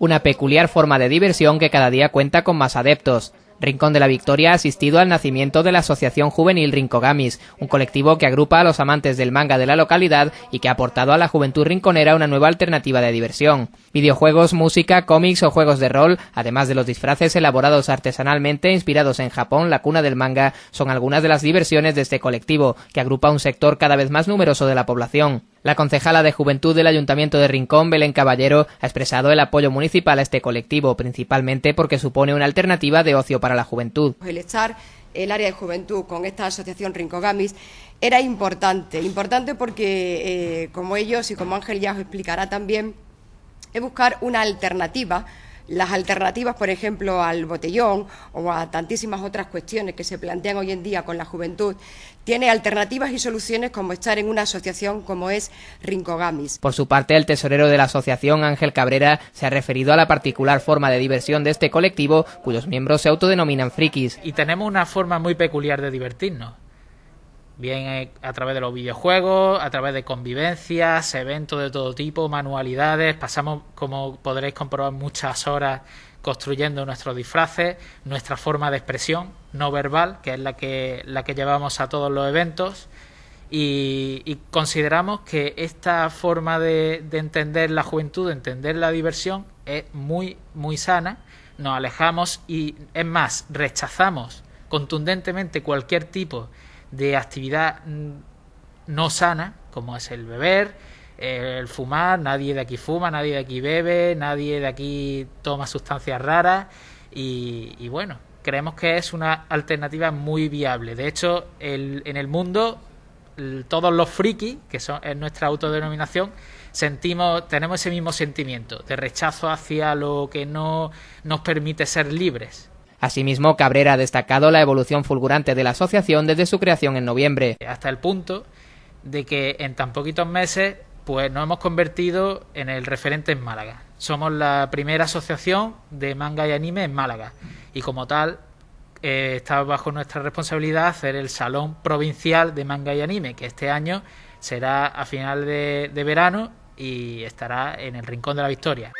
una peculiar forma de diversión que cada día cuenta con más adeptos. Rincón de la Victoria ha asistido al nacimiento de la Asociación Juvenil Rincogamis, un colectivo que agrupa a los amantes del manga de la localidad y que ha aportado a la juventud rinconera una nueva alternativa de diversión. Videojuegos, música, cómics o juegos de rol, además de los disfraces elaborados artesanalmente e inspirados en Japón, la cuna del manga, son algunas de las diversiones de este colectivo, que agrupa un sector cada vez más numeroso de la población. La concejala de Juventud del Ayuntamiento de Rincón, Belén Caballero, ha expresado el apoyo municipal a este colectivo, principalmente porque supone una alternativa de ocio para la juventud. El estar el área de juventud con esta asociación Rincogamis era importante, importante porque, eh, como ellos y como Ángel ya os explicará también, es buscar una alternativa las alternativas, por ejemplo, al botellón o a tantísimas otras cuestiones que se plantean hoy en día con la juventud, tiene alternativas y soluciones como estar en una asociación como es Rincogamis. Por su parte, el tesorero de la asociación, Ángel Cabrera, se ha referido a la particular forma de diversión de este colectivo, cuyos miembros se autodenominan frikis. Y tenemos una forma muy peculiar de divertirnos bien eh, a través de los videojuegos, a través de convivencias, eventos de todo tipo, manualidades, pasamos, como podréis comprobar, muchas horas construyendo nuestros disfraces, nuestra forma de expresión no verbal, que es la que, la que llevamos a todos los eventos, y, consideramos que esta forma de, entender la juventud, de entender la diversión, es muy, muy sana, nos alejamos y, es más, rechazamos contundentemente cualquier tipo de actividad no sana, como es el beber, el fumar, nadie de aquí fuma, nadie de aquí bebe, nadie de aquí toma sustancias raras y, bueno, creemos que es una alternativa muy viable. De hecho, el, en el mundo todos los frikis, que son es nuestra autodenominación, sentimos, tenemos ese mismo sentimiento de rechazo hacia lo que no nos permite ser libres. Asimismo, Cabrera ha destacado la evolución fulgurante de la asociación desde su creación en noviembre. Hasta el punto de que en tan poquitos meses pues nos hemos convertido en el referente en Málaga. Somos la primera asociación de manga y anime en Málaga y como tal eh, está bajo nuestra responsabilidad hacer el Salón Provincial de Manga y Anime, que este año será a final de verano y estará en el Rincón de la Victoria.